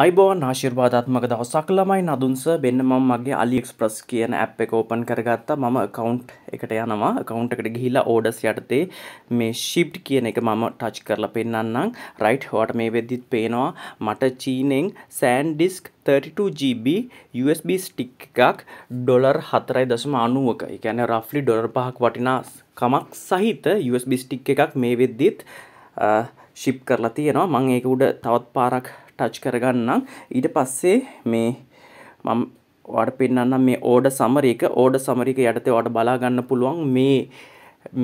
අයිබෝන් ආශිර්වාධාත්මක දවසක් ළමයි නදුන්ස බෙන්න්න මම මගේ අලික්ස්ප්‍රස් කියන ඇප් එක ඕපන් කරගත්තා මම කවුන්් එකට යනවා කවුන්් එකට ගිහිලා ඕඩස් යටතේ මේ ශිප් කියන එක මම ටච් කරලා පෙන්න්නම් රයිට් හෝට මේ වෙද්දිත් පේනවා මට චීනෙන් SanDisk 32GB USB stick එකක් ඩොලර් හතරයි දසම අනුවක එකැන රෆ්ලි ඩොලර් පහක් වටිනාකමක් සහිත USB ස්ටික් එකක් මේ වෙද්දිත් ශිප් uh, කරලා තියෙනවා මං ඒක උඩ තවත් පාරක් ටච් කරගන්නම් ඊට පස්සේ මේ මම ඔයාට පෙන්වන්නම් මේ ඕඩර් සමරි එක ඕඩර් සමරි එක යටතේ ඔයාට බලා ගන්න පුළුවන් මේ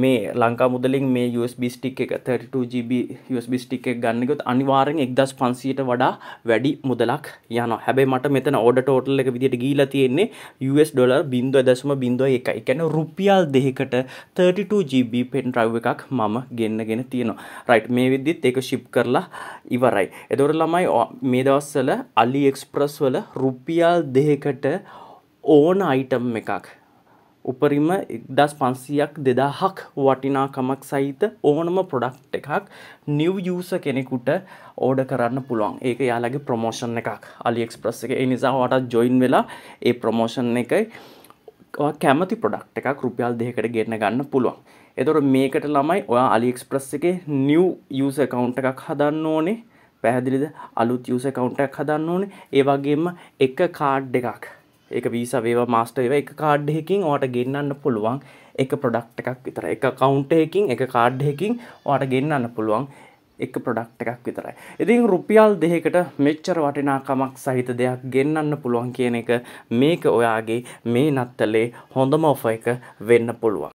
මේ ලංකා මුදලින් මේ USB ස්ටික් එක 32GB USB ස්ටික් එක ගන්න ගියොත් අනිවාර්යෙන් 1500ට වඩා වැඩි මුදලක් යනවා. හැබැයි මට මෙතන order total එක විදිහට ගිහිලා තියෙන්නේ US ඩොලර් 0.01. ඒ කියන්නේ රුපියල් 2කට 32GB pen drive එකක් මම ගෙන්නගෙන තියෙනවා. right මේ විදිහත් ඒක ship කරලා ඉවරයි. එතකොට ළමයි මේ දවස්වල AliExpress වල රුපියල් 2කට ඕන අයිටම් එකක් උපරිම එක්දස් පන්සියක් දෙදාහක් වටිනාකමක් සහිත ඕනම ප්‍රොඩක්් එකක් නිව් යස කෙනෙකුට ඕඩ කරන්න පුළුවන් ඒක යාලගේ ප්‍රමෝෂන් එකක් අලිෙක්ස්ප්‍රස් එක එනිසාට ජොයින් වෙලා ඒ ප්‍රමෝෂන් එකයි කැමති ප්‍රඩක්් එකක් රුපියල් දෙකට ගෙන්න ගන්න පුළුවන් එතොර මේකට ළමයි ඔයා අලිෙක්ස්ප්‍රස් එක නිව් යස කවුන්ට එකක් හදන්න ඕනේ පැහැදිලිද අලුත් යස කවුන්ටක් හදන්න ඕනේ ඒවගේම එක කාඩ් එකක් ඒක වීසා වේවා මාස්ටර් ඒවා එක කාඩ් එකකින් ඔයාට ගෙන්නන්න පුළුවන් එක ප්‍රොඩක්ට් එකක් විතර එක account එකකින් එක කාඩ් එකකින් ඔයාට ගෙන්නන්න පුළුවන් එක ප්‍රොඩක්් එකක් විතරයි. ඉතින් රුපියල් දෙහකට මෙච්චර වටිනාකමක් සහිත දෙයක් ගෙන්න්න පුළුවන් කියන එක මේක ඔයාගේ මේ නත්තලේ හොඳම ඔෆ එක වෙන්න පුළුවන්.